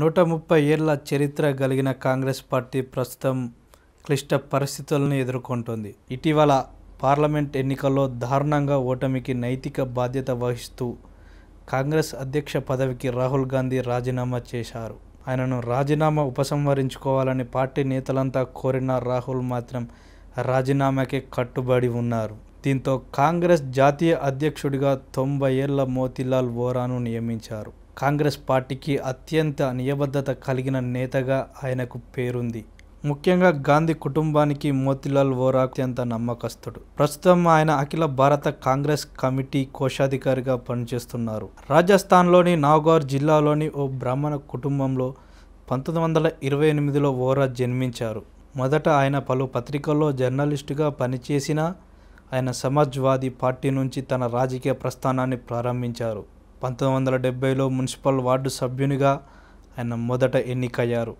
నూట ముప్పై ఏళ్ల చరిత్ర కలిగిన కాంగ్రెస్ పార్టీ ప్రస్తుతం క్లిష్ట పరిస్థితులను ఎదుర్కొంటోంది ఇటీవల పార్లమెంట్ ఎన్నికల్లో దారుణంగా ఓటమికి నైతిక బాధ్యత వహిస్తూ కాంగ్రెస్ అధ్యక్ష పదవికి రాహుల్ గాంధీ రాజీనామా చేశారు ఆయనను రాజీనామా ఉపసంహరించుకోవాలని పార్టీ నేతలంతా కోరిన రాహుల్ మాత్రం రాజీనామాకే కట్టుబడి ఉన్నారు దీంతో కాంగ్రెస్ జాతీయ అధ్యక్షుడిగా తొంభై ఏళ్ల మోతీలాల్ వోరాను నియమించారు కాంగ్రెస్ పార్టీకి అత్యంత నియబద్ధత కలిగిన నేతగా ఆయనకు పేరుంది ముఖ్యంగా గాంధీ కుటుంబానికి మోతిలాల్ వోరా అత్యంత నమ్మకస్తుడు ప్రస్తుతం ఆయన అఖిల భారత కాంగ్రెస్ కమిటీ కోశాధికారిగా పనిచేస్తున్నారు రాజస్థాన్లోని నాగోర్ జిల్లాలోని ఓ బ్రాహ్మణ కుటుంబంలో పంతొమ్మిది వందల ఇరవై ఎనిమిదిలో వోరా జన్మించారు మొదట ఆయన పలు పత్రికల్లో జర్నలిస్టుగా పనిచేసిన ఆయన సమాజ్వాదీ పార్టీ నుంచి తన రాజకీయ ప్రస్థానాన్ని ప్రారంభించారు పంతొమ్మిది వందల డెబ్బైలో మున్సిపల్ వార్డు సభ్యునిగా ఆయన మొదట ఎన్నికయ్యారు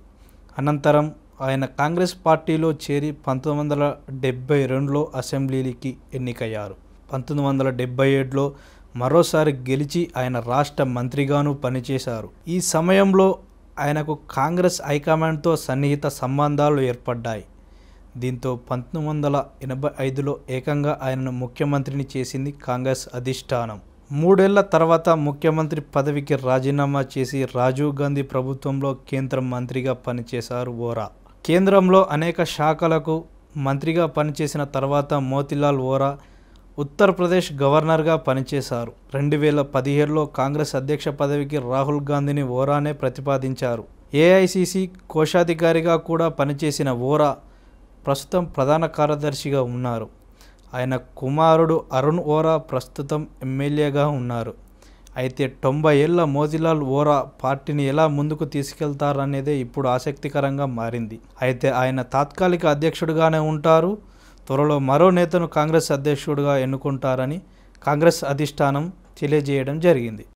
అనంతరం ఆయన కాంగ్రెస్ పార్టీలో చేరి పంతొమ్మిది వందల డెబ్బై రెండులో అసెంబ్లీకి ఎన్నికయ్యారు పంతొమ్మిది వందల డెబ్బై ఏడులో మరోసారి గెలిచి ఆయన రాష్ట్ర మంత్రిగాను పనిచేశారు ఈ సమయంలో ఆయనకు కాంగ్రెస్ హైకమాండ్తో సన్నిహిత సంబంధాలు ఏర్పడ్డాయి దీంతో పంతొమ్మిది వందల ఎనభై ఐదులో ఏకంగా ఆయనను ముఖ్యమంత్రిని చేసింది కాంగ్రెస్ అధిష్టానం మూడేళ్ల తర్వాత ముఖ్యమంత్రి పదవికి రాజీనామా చేసి రాజీవ్ గాంధీ ప్రభుత్వంలో కేంద్ర మంత్రిగా పనిచేశారు ఓరా కేంద్రంలో అనేక శాఖలకు మంత్రిగా పనిచేసిన తర్వాత మోతిలాల్ ఓరా ఉత్తరప్రదేశ్ గవర్నర్గా పనిచేశారు రెండు వేల పదిహేడులో కాంగ్రెస్ అధ్యక్ష పదవికి రాహుల్ గాంధీని ఓరానే ప్రతిపాదించారు ఏఐసిసి కోశాధికారిగా కూడా పనిచేసిన ఓరా ప్రస్తుతం ప్రధాన కార్యదర్శిగా ఉన్నారు ఆయన కుమారుడు అరుణ్ ఓరా ప్రస్తుతం ఎమ్మెల్యేగా ఉన్నారు అయితే తొంభై ఏళ్ల మోతిలాల్ ఓరా పార్టీని ఎలా ముందుకు తీసుకెళ్తారనేదే ఇప్పుడు ఆసక్తికరంగా మారింది అయితే ఆయన తాత్కాలిక అధ్యక్షుడిగానే ఉంటారు త్వరలో మరో నేతను కాంగ్రెస్ అధ్యక్షుడిగా ఎన్నుకుంటారని కాంగ్రెస్ అధిష్టానం తెలియజేయడం జరిగింది